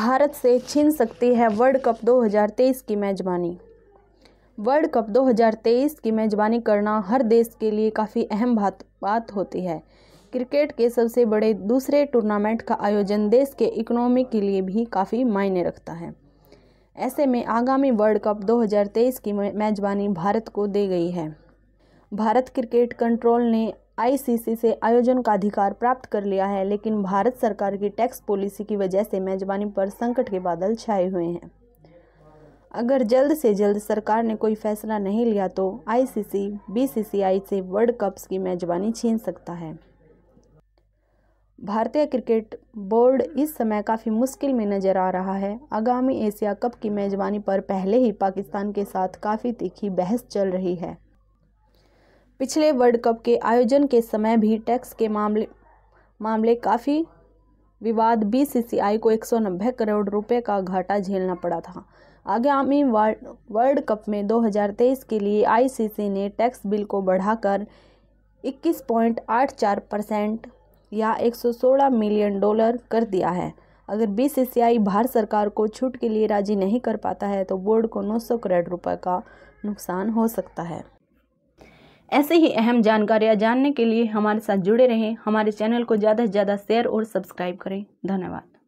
भारत से छीन सकती है वर्ल्ड कप 2023 की मेज़बानी वर्ल्ड कप 2023 की मेज़बानी करना हर देश के लिए काफ़ी अहम बात बात होती है क्रिकेट के सबसे बड़े दूसरे टूर्नामेंट का आयोजन देश के इकोनॉमी के लिए भी काफ़ी मायने रखता है ऐसे में आगामी वर्ल्ड कप 2023 की मेज़बानी भारत को दे गई है भारत क्रिकेट कंट्रोल ने आईसीसी से आयोजन का अधिकार प्राप्त कर लिया है लेकिन भारत सरकार की टैक्स पॉलिसी की वजह से मेजबानी पर संकट के बादल छाए हुए हैं अगर जल्द से जल्द सरकार ने कोई फैसला नहीं लिया तो आईसीसी बीसीसीआई से वर्ल्ड कप्स की मेजबानी छीन सकता है भारतीय क्रिकेट बोर्ड इस समय काफ़ी मुश्किल में नज़र आ रहा है आगामी एशिया कप की मेज़बानी पर पहले ही पाकिस्तान के साथ काफ़ी तीखी बहस चल रही है पिछले वर्ल्ड कप के आयोजन के समय भी टैक्स के मामले मामले काफ़ी विवाद बीसीसीआई को एक करोड़ रुपए का घाटा झेलना पड़ा था आगामी वर्ल्ड कप में 2023 के लिए आईसीसी ने टैक्स बिल को बढ़ाकर 21.84 परसेंट या 116 मिलियन डॉलर कर दिया है अगर बीसीसीआई भारत सरकार को छूट के लिए राजी नहीं कर पाता है तो बोर्ड को 900 करोड़ रुपए का नुकसान हो सकता है ऐसे ही अहम जानकारियाँ जानने के लिए हमारे साथ जुड़े रहें हमारे चैनल को ज़्यादा से ज़्यादा शेयर और सब्सक्राइब करें धन्यवाद